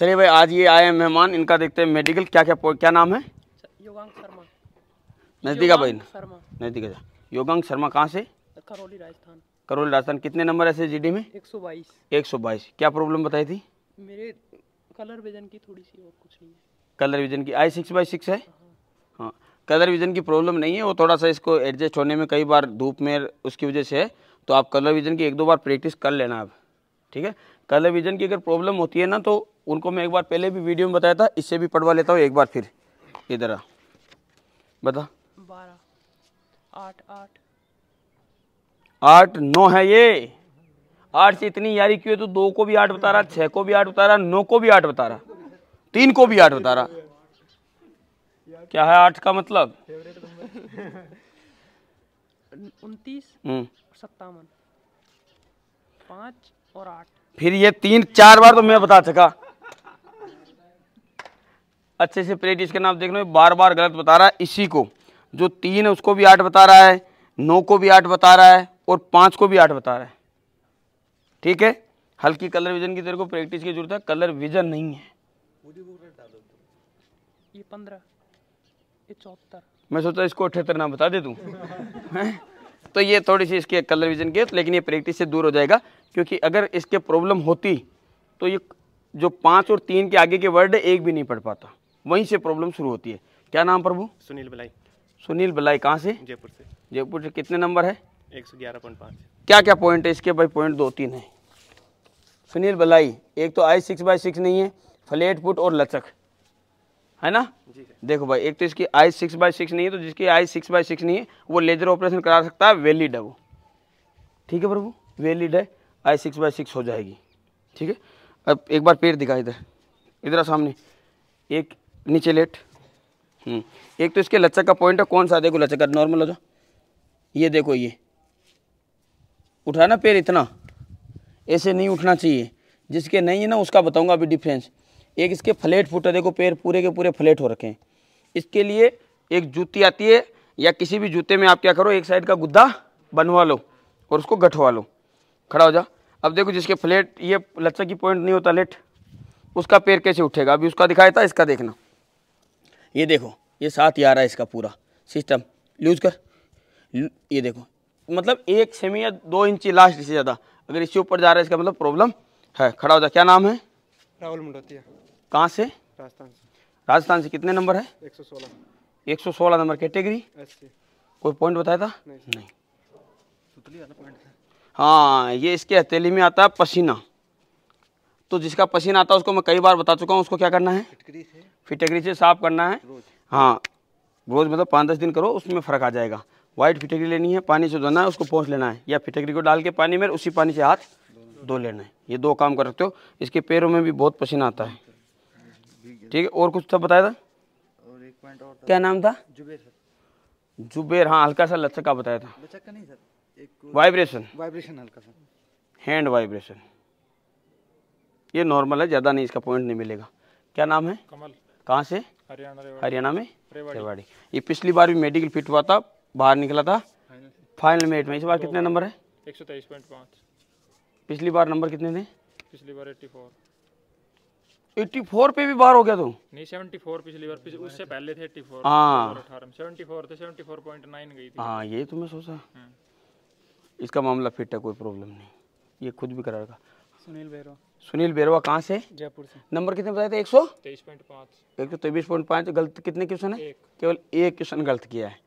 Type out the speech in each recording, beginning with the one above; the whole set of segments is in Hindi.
चलिए भाई आज ये आए हैं मेहमान इनका देखते हैं मेडिकल क्या क्या क्या नाम है योगांग शर्मा नज़दीक भाई नज़दीक योगांग शर्मा कहाँ से करौली राजस्थान करौली राजस्थान कितने नंबर ऐसे जी में एक सौ बाईस क्या प्रॉब्लम बताई थी मेरे कलर विजन की थोड़ी सी और कुछ नहीं है कलर विजन की आई सिक्स बाई सिक्स है हाँ कलर हाँ। विजन की प्रॉब्लम नहीं है वो थोड़ा सा इसको एडजस्ट होने में कई बार धूप में उसकी वजह से है तो आप कलर विजन की एक दो बार प्रैक्टिस कर लेना आप ठीक है कलर विजन की अगर प्रॉब्लम होती है ना तो उनको मैं एक बार पहले भी वीडियो में बताया था इससे भी पढ़वा लेता हूँ एक बार फिर इधर आ बता बारह आठ आठ आठ नौ है ये आठ से इतनी यारी क्यों है तो दो को भी आठ बता रहा छह को भी आठ बता रहा नौ को भी आठ बता रहा तीन को भी आठ बता रहा क्या है आठ का मतलब उनतीस हम्म। सत्तावन पाँच और आठ फिर ये तीन चार बार तो मैं बता सका अच्छे से प्रैक्टिस करना आप देख लो बार बार गलत बता रहा है इसी को जो तीन है उसको भी आठ बता रहा है नौ को भी आठ बता रहा है और पाँच को भी आठ बता रहा है ठीक है हल्की कलर विजन की तेरे को प्रैक्टिस की जरूरत है कलर विजन नहीं है ये पंद्रह ये चौहत्तर मैं सोचता इसको अठहत्तर नाम बता दे तू तो ये थोड़ी सी इसके कलर विजन की लेकिन ये प्रैक्टिस से दूर हो जाएगा क्योंकि अगर इसके प्रॉब्लम होती तो ये जो पाँच और तीन के आगे के वर्ड है एक भी नहीं पढ़ पाता वहीं से प्रॉब्लम शुरू होती है क्या नाम प्रभु सुनील बलाई सुनील बलाई कहाँ से जयपुर से जयपुर से कितने नंबर है एक सौ ग्यारह पाँच क्या क्या पॉइंट है इसके भाई पॉइंट दो तीन है सुनील बलाई एक तो आई सिक्स बाई सिक्स नहीं है फ्लेट फुट और लचक है ना देखो भाई एक तो इसकी आई सिक्स बाई सिक्स नहीं है तो जिसकी आई सिक्स बाई सिक्स नहीं है वो लेजर ऑपरेशन करा सकता है वैलिड है वो ठीक है प्रभु वैलिड है आई सिक्स बाई सिक्स हो जाएगी ठीक है अब एक बार पेड़ दिखा इधर इधर सामने एक नीचे लेट हम्म। एक तो इसके लचक का पॉइंट है कौन सा देखो लचक का नॉर्मल हो जाओ ये देखो ये उठाना पेड़ इतना ऐसे नहीं उठना चाहिए जिसके नहीं है ना उसका बताऊंगा अभी डिफरेंस एक इसके फ्लेट फूटे देखो पैर पूरे के पूरे फ्लेट हो रखे हैं इसके लिए एक जूती आती है या किसी भी जूते में आप क्या करो एक साइड का गुद्दा बनवा लो और उसको गठवा लो खड़ा हो जा अब देखो जिसके फ्लेट ये लच्छा की पॉइंट नहीं होता लेट उसका पैर कैसे उठेगा अभी उसका दिखाया था इसका देखना ये देखो ये साथ ही आ रहा है इसका पूरा सिस्टम लूज कर ये देखो मतलब एक सेमी या दो इंची लास्ट से ज़्यादा अगर इससे ऊपर जा रहा है इसका मतलब प्रॉब्लम है खड़ा हो जा क्या नाम है राहुल मंडोतिया कहाँ से राजस्थान से राजस्थान से कितने नंबर है एक सौ सोलह एक सौ सोलह नंबर कैटेगरी कोई पॉइंट बताया था नहीं, नहीं। हाँ ये इसके हथेली में आता है पसीना तो जिसका पसीना आता है उसको मैं कई बार बता चुका हूँ उसको क्या करना है फिटेगरी से साफ करना है हाँ रोज़ मतलब पाँच दस दिन करो उसमें फ़र्क आ जाएगा वाइट फिटेगरी लेनी है पानी से धोना है उसको पहुँच लेना है या फिटेगरी को डाल के पानी में उसी पानी से हाथ धो लेना है ये दो काम कर सकते हो इसके पैरों में भी बहुत पसीना आता है ठीक है और कुछ तब तो बताया था और एक पॉइंट और था। क्या नाम था जुबेर सर जुबेर हाँ हल्का सा लचक का बताया था लचक का नहीं सर एक वाइब्रेशन वाइब्रेशन हल्का सा हैंड वाइब्रेशन ये नॉर्मल है ज़्यादा नहीं इसका पॉइंट नहीं मिलेगा क्या नाम है कमल कहाँ से हरियाणा में रेवाड़ी ये पिछली बार भी मेडिकल फिट हुआ था बाहर निकला था फाइनल मेरिट में इस बार कितने नंबर है एक पिछली बार नंबर कितने थे पिछली बार एट्टी फोर 84 फोर पे भी बाहर हो गया तुम नहीं सेवेंटी फोर पिछली बार पिछले उससे पहले थे 84 फोर हाँ थे सेवेंटी गई थी हाँ ये तो मैं सोचा हाँ। इसका मामला फिट है कोई प्रॉब्लम नहीं ये खुद भी करा कराएगा सुनील बेरवा सुनील बेरवा कहाँ से जयपुर से नंबर कितने बताए थे एक सौ तेईस पॉइंट पाँच एक सौ तेईस पॉइंट पाँच गलत कितने क्वेश्चन है केवल एक क्वेश्चन गलत किया है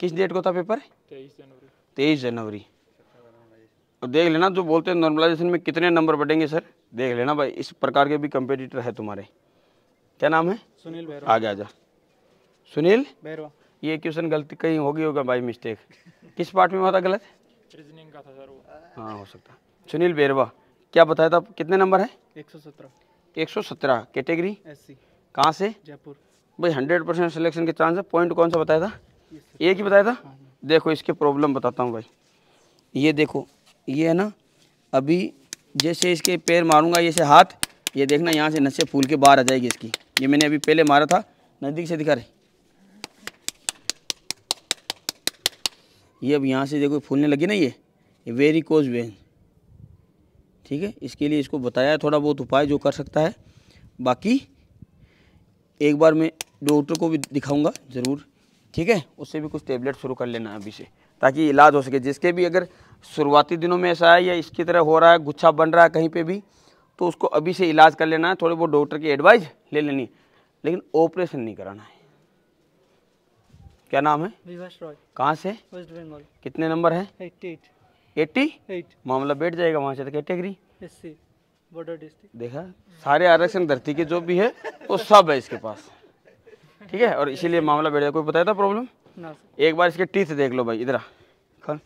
किस डेट को था पेपर तेईस जनवरी तेईस जनवरी देख लेना जो बोलते हैं नॉर्मलाइजेशन में कितने नंबर बढ़ेंगे सर देख लेना भाई इस प्रकार के भी कंपेटिटर है तुम्हारे क्या नाम है सुनील भैरवा आगे जा सुनील भैरवा ये क्वेश्चन गलती कहीं होगी होगा भाई मिस्टेक किस पार्ट में हुआ था गलत रीजनिंग का था सर वो हाँ हो सकता सुनील बेरवा क्या बताया था कितने नंबर है 117 117 कैटेगरी एससी कहाँ से जयपुर भाई 100 परसेंट सिलेक्शन के चांस है पॉइंट कौन सा बताया था एक ही बताया था हाँ, हाँ। देखो इसके प्रॉब्लम बताता हूँ भाई ये देखो ये है ना अभी जैसे इसके पैर मारूंगा जैसे हाथ ये देखना यहाँ से नशे फूल के बाहर आ जाएगी इसकी ये मैंने अभी पहले मारा था नज़दीक से दिखा रहे ये अब यहाँ से देखो फूलने लगी ना ये ये वेरी कोज वेन ठीक है इसके लिए इसको बताया थोड़ा बहुत उपाय जो कर सकता है बाकी एक बार मैं डॉक्टर को भी दिखाऊंगा ज़रूर ठीक है उससे भी कुछ टेबलेट शुरू कर लेना अभी से ताकि इलाज हो सके जिसके भी अगर शुरुआती दिनों में ऐसा है या इसकी तरह हो रहा है गुच्छा बन रहा है कहीं पे भी तो उसको अभी से इलाज कर लेना है थोड़ी बहुत डॉक्टर की एडवाइस ले लेनी है लेकिन ऑपरेशन नहीं कराना है क्या नाम है कहाँ से वेस्ट बंगाल कितने नंबर है एट्टी मामला बैठ जाएगा वहाँ से कैटेगरी तो बॉर्डर डिस्ट्रिक्ट देखा सारे आरक्षण धरती के जो भी है वो सब है इसके पास ठीक है और इसीलिए मामला बैठ गया कोई बताया था प्रॉब्लम एक बार इसके टीथ देख लो भाई इधर कल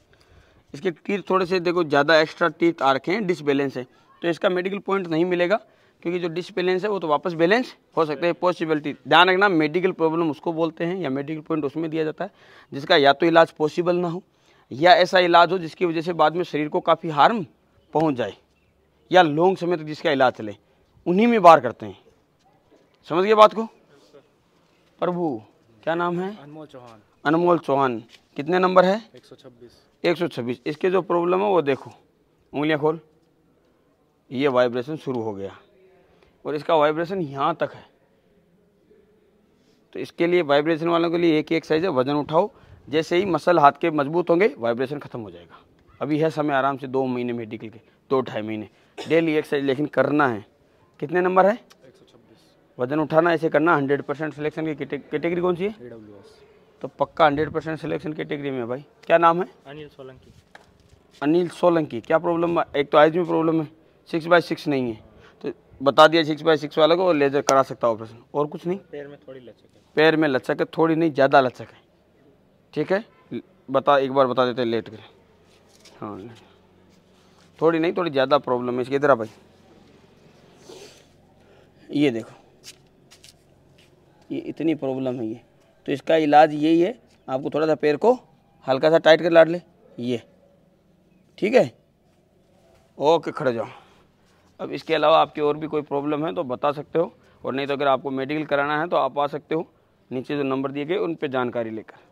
इसके टीथ थोड़े से देखो ज़्यादा एक्स्ट्रा टीथ आ रखे हैं डिसबैलेंस है तो इसका मेडिकल पॉइंट नहीं मिलेगा क्योंकि जो डिसबैलेंस है वो तो वापस बैलेंस हो सकते हैं पॉसिबिलिटी ध्यान रखना मेडिकल प्रॉब्लम उसको बोलते हैं या मेडिकल पॉइंट उसमें दिया जाता है जिसका या तो इलाज पॉसिबल ना हो या ऐसा इलाज हो जिसकी वजह से बाद में शरीर को काफ़ी हार्म पहुंच जाए या लॉन्ग समय तक जिसका इलाज चले उन्हीं में बार करते हैं समझ गए बात को प्रभु क्या नाम है अनमोल चौहान अनमोल चौहान कितने नंबर है 126 126 इसके जो प्रॉब्लम है वो देखो उंगलियां खोल ये वाइब्रेशन शुरू हो गया और इसका वाइब्रेशन यहाँ तक है तो इसके लिए वाइब्रेशन वालों के लिए एक एक एक्सरसाइज है वजन उठाओ जैसे ही मसल हाथ के मजबूत होंगे वाइब्रेशन खत्म हो जाएगा अभी है समय आराम से दो महीने मेडिकल के दो ढाई महीने डेली एक्सरसाइज लेकिन करना है कितने नंबर है वजन उठाना ऐसे करना हंड्रेड परसेंट सिलेक्शन की कैटेगरी कौन सी है तो पक्का हंड्रेड परसेंट सिलेक्शन कैटेगरी में भाई क्या नाम है अनिल सोलंकी अनिल सोलंकी क्या प्रॉब्लम एक तो आइज में प्रॉब्लम है सिक्स बाई सिक्स नहीं है तो बता दिया सिक्स बाई सिक्स वाले को और लेजर करा सकता ऑपरेशन और कुछ नहीं पैर में थोड़ी लचक है पैर में लचक है थोड़ी नहीं ज़्यादा लचक है ठीक है बता एक बार बता देते लेट कर हाँ थोड़ी नहीं थोड़ी ज़्यादा प्रॉब्लम है इसके इधर भाई ये देखो ये इतनी प्रॉब्लम है ये तो इसका इलाज यही है आपको थोड़ा सा पैर को हल्का सा टाइट कर लाड़ ले ये ठीक है ओके खड़े जाओ अब इसके अलावा आपकी और भी कोई प्रॉब्लम है तो बता सकते हो और नहीं तो अगर आपको मेडिकल कराना है तो आप आ सकते हो नीचे जो नंबर दिए गए उन पर जानकारी लेकर